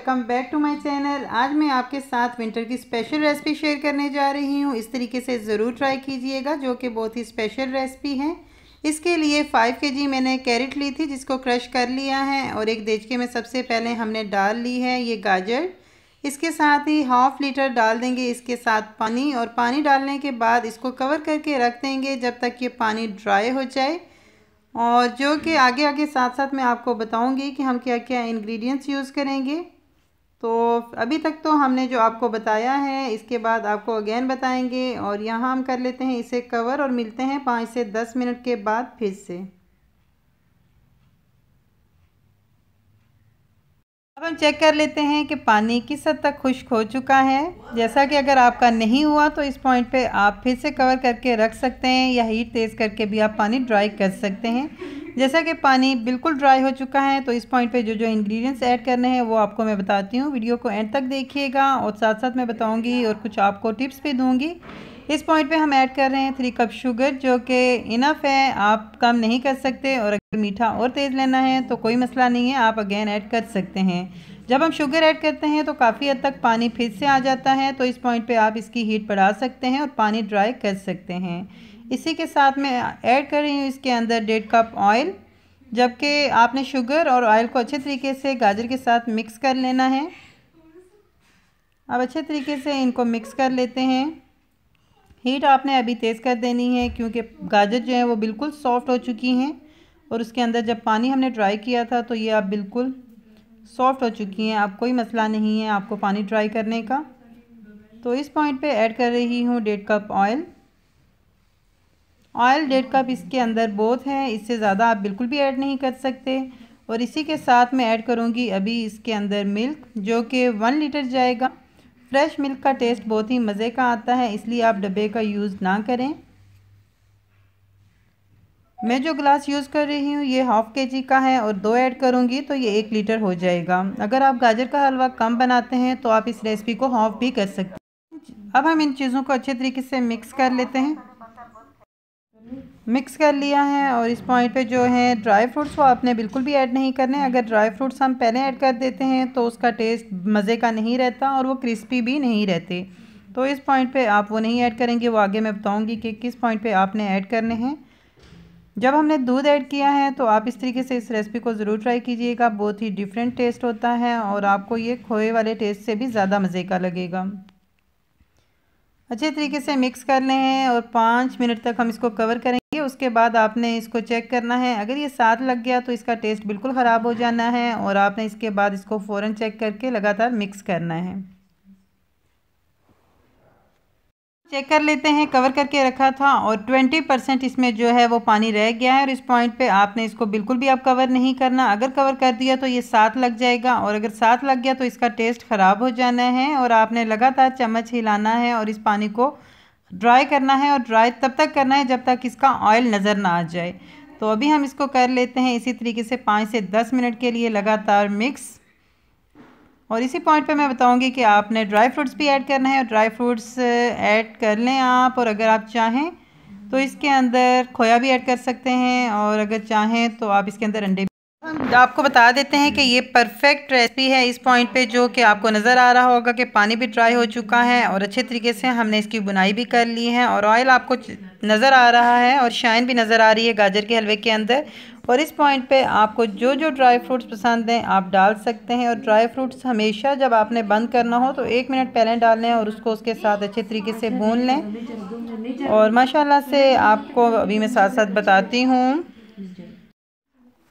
welcome back to my channel आज मैं आपके साथ विंटर की स्पेशल रेसिपी शेयर करने जा रही हूँ इस तरीके से ज़रूर ट्राई कीजिएगा जो कि बहुत ही स्पेशल रेसिपी है इसके लिए 5 जी मैंने कैरेट ली थी जिसको क्रश कर लिया है और एक देचके में सबसे पहले हमने डाल ली है ये गाजर इसके साथ ही हाफ लीटर डाल देंगे इसके साथ पानी और पानी डालने के बाद इसको कवर करके रख देंगे जब तक ये पानी ड्राई हो जाए और जो कि आगे आगे साथ साथ मैं आपको बताऊंगी कि हम क्या क्या इंग्रेडिएंट्स यूज़ करेंगे तो अभी तक तो हमने जो आपको बताया है इसके बाद आपको अगेन बताएंगे और यहाँ हम कर लेते हैं इसे कवर और मिलते हैं पाँच से दस मिनट के बाद फिर से अब हम चेक कर लेते हैं कि पानी किस हद तक खुश्क हो चुका है जैसा कि अगर आपका नहीं हुआ तो इस पॉइंट पे आप फिर से कवर करके रख सकते हैं या हीट तेज़ करके भी आप पानी ड्राई कर सकते हैं जैसा कि पानी बिल्कुल ड्राई हो चुका है तो इस पॉइंट पे जो जो इंग्रेडिएंट्स ऐड करने हैं वो आपको मैं बताती हूँ वीडियो को एंड तक देखिएगा और साथ साथ मैं बताऊँगी और कुछ आपको टिप्स भी दूँगी इस पॉइंट पे हम ऐड कर रहे हैं थ्री कप शुगर जो कि इनफ है आप कम नहीं कर सकते और अगर मीठा और तेज़ लेना है तो कोई मसला नहीं है आप अगेन ऐड कर सकते हैं जब हम शुगर ऐड करते हैं तो काफ़ी हद तक पानी फिर से आ जाता है तो इस पॉइंट पे आप इसकी हीट बढ़ा सकते हैं और पानी ड्राई कर सकते हैं इसी के साथ मैं ऐड कर रही हूँ इसके अंदर डेढ़ कप ऑयल जबकि आपने शुगर और ऑयल को अच्छे तरीके से गाजर के साथ मिक्स कर लेना है अब अच्छे तरीके से इनको मिक्स कर लेते हैं हीट आपने अभी तेज़ कर देनी है क्योंकि गाजर जो है वो बिल्कुल सॉफ्ट हो चुकी हैं और उसके अंदर जब पानी हमने ड्राई किया था तो ये आप बिल्कुल सॉफ़्ट हो चुकी हैं अब कोई मसला नहीं है आपको पानी ड्राई करने का तो इस पॉइंट पे ऐड कर रही हूँ डेढ़ कप ऑयल ऑयल डेढ़ कप इसके अंदर बहुत है इससे ज़्यादा आप बिल्कुल भी ऐड नहीं कर सकते और इसी के साथ मैं ऐड करूँगी अभी इसके अंदर मिल्क जो कि वन लीटर जाएगा फ्रेश मिल्क का टेस्ट बहुत ही मज़े का आता है इसलिए आप डब्बे का यूज़ ना करें मैं जो ग्लास यूज़ कर रही हूँ ये हाफ़ के जी का है और दो ऐड करूँगी तो ये एक लीटर हो जाएगा अगर आप गाजर का हलवा कम बनाते हैं तो आप इस रेसिपी को हाफ भी कर सकते हैं अब हम इन चीज़ों को अच्छे तरीके से मिक्स कर लेते हैं मिक्स कर लिया है और इस पॉइंट पे जो है ड्राई फ्रूट्स वो आपने बिल्कुल भी ऐड नहीं करने अगर ड्राई फ्रूट्स हम पहले ऐड कर देते हैं तो उसका टेस्ट मज़े का नहीं रहता और वो क्रिस्पी भी नहीं रहते तो इस पॉइंट पे आप वो नहीं ऐड करेंगे वो आगे मैं बताऊंगी कि किस पॉइंट पे आपने ऐड करने हैं जब हमने दूध ऐड किया है तो आप इस तरीके से इस रेसिपी को ज़रूर ट्राई कीजिएगा बहुत ही डिफरेंट टेस्ट होता है और आपको ये खोए वाले टेस्ट से भी ज़्यादा मज़े का लगेगा अच्छे तरीके से मिक्स कर लें और पाँच मिनट तक हम इसको कवर करेंगे उसके बाद आपने इसको चेक करना है अगर ये साथ लग गया तो इसका टेस्ट बिल्कुल ख़राब हो जाना है और आपने इसके बाद इसको फ़ौरन चेक करके लगातार मिक्स करना है चेक कर लेते हैं कवर करके रखा था और ट्वेंटी परसेंट इसमें जो है वो पानी रह गया है और इस पॉइंट पे आपने इसको बिल्कुल भी आप कवर नहीं करना अगर कवर कर दिया तो ये साथ लग जाएगा और अगर साथ लग गया तो इसका टेस्ट ख़राब हो जाना है और आपने लगातार चम्मच हिलाना है और इस पानी को ड्राई करना है और ड्राई तब तक करना है जब तक इसका ऑयल नज़र ना आ जाए तो अभी हम इसको कर लेते हैं इसी तरीके से पाँच से दस मिनट के लिए लगातार मिक्स और इसी पॉइंट पे मैं बताऊंगी कि आपने ड्राई फ्रूट्स भी ऐड करना है और ड्राई फ्रूट्स ऐड कर लें आप और अगर आप चाहें तो इसके अंदर खोया भी ऐड कर सकते हैं और अगर चाहें तो आप इसके अंदर अंडे भी आपको बता देते हैं कि ये परफेक्ट रेसिपी है इस पॉइंट पे जो कि आपको नज़र आ रहा होगा कि पानी भी ड्राई हो चुका है और अच्छे तरीके से हमने इसकी बुनाई भी कर ली है और ऑयल आपको नज़र आ रहा है और शाइन भी नज़र आ रही है गाजर के हलवे के अंदर और इस पॉइंट पे आपको जो जो ड्राई फ्रूट्स पसंद हैं आप डाल सकते हैं और ड्राई फ्रूट्स हमेशा जब आपने बंद करना हो तो एक मिनट पहले डाल लें और उसको उसके साथ अच्छे तरीके से भून लें और माशाल्लाह से आपको अभी मैं साथ साथ बताती हूँ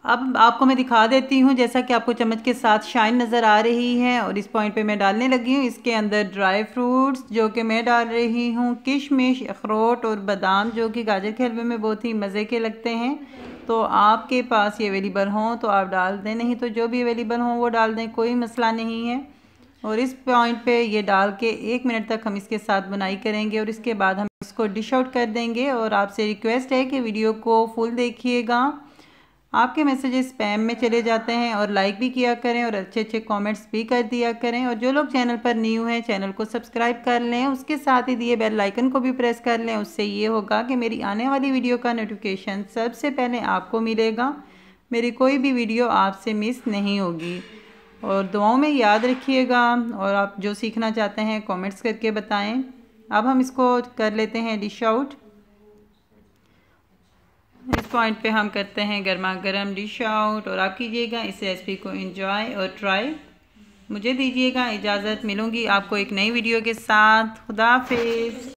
अब आपको मैं दिखा देती हूँ जैसा कि आपको चम्मच के साथ शाइन नज़र आ रही है और इस पॉइंट पे मैं डालने लगी हूँ इसके अंदर ड्राई फ्रूट्स जो कि मैं डाल रही हूँ किशमिश अखरोट और बादाम जो कि गाजर के हलवे में बहुत ही मज़े के लगते हैं तो आपके पास ये अवेलेबल हों तो आप डाल दें नहीं तो जो भी अवेलेबल हों वो डाल दें कोई मसला नहीं है और इस पॉइंट पर ये डाल के एक मिनट तक हम इसके साथ बुनाई करेंगे और इसके बाद हम इसको डिश आउट कर देंगे और आपसे रिक्वेस्ट है कि वीडियो को फुल देखिएगा आपके मैसेजेस स्पैम में चले जाते हैं और लाइक भी किया करें और अच्छे अच्छे कमेंट्स भी कर दिया करें और जो लोग चैनल पर न्यू हैं चैनल को सब्सक्राइब कर लें उसके साथ ही दिए बेल आइकन को भी प्रेस कर लें उससे ये होगा कि मेरी आने वाली वीडियो का नोटिफिकेशन सबसे पहले आपको मिलेगा मेरी कोई भी वीडियो आपसे मिस नहीं होगी और दुआओं में याद रखिएगा और आप जो सीखना चाहते हैं कॉमेंट्स करके बताएँ अब हम इसको कर लेते हैं डिश आउट इस पॉइंट पे हम करते हैं गर्मा गर्म डिश आउट और आप कीजिएगा इस रेसिपी को एंजॉय और ट्राई मुझे दीजिएगा इजाज़त मिलूँगी आपको एक नई वीडियो के साथ खुदाफिज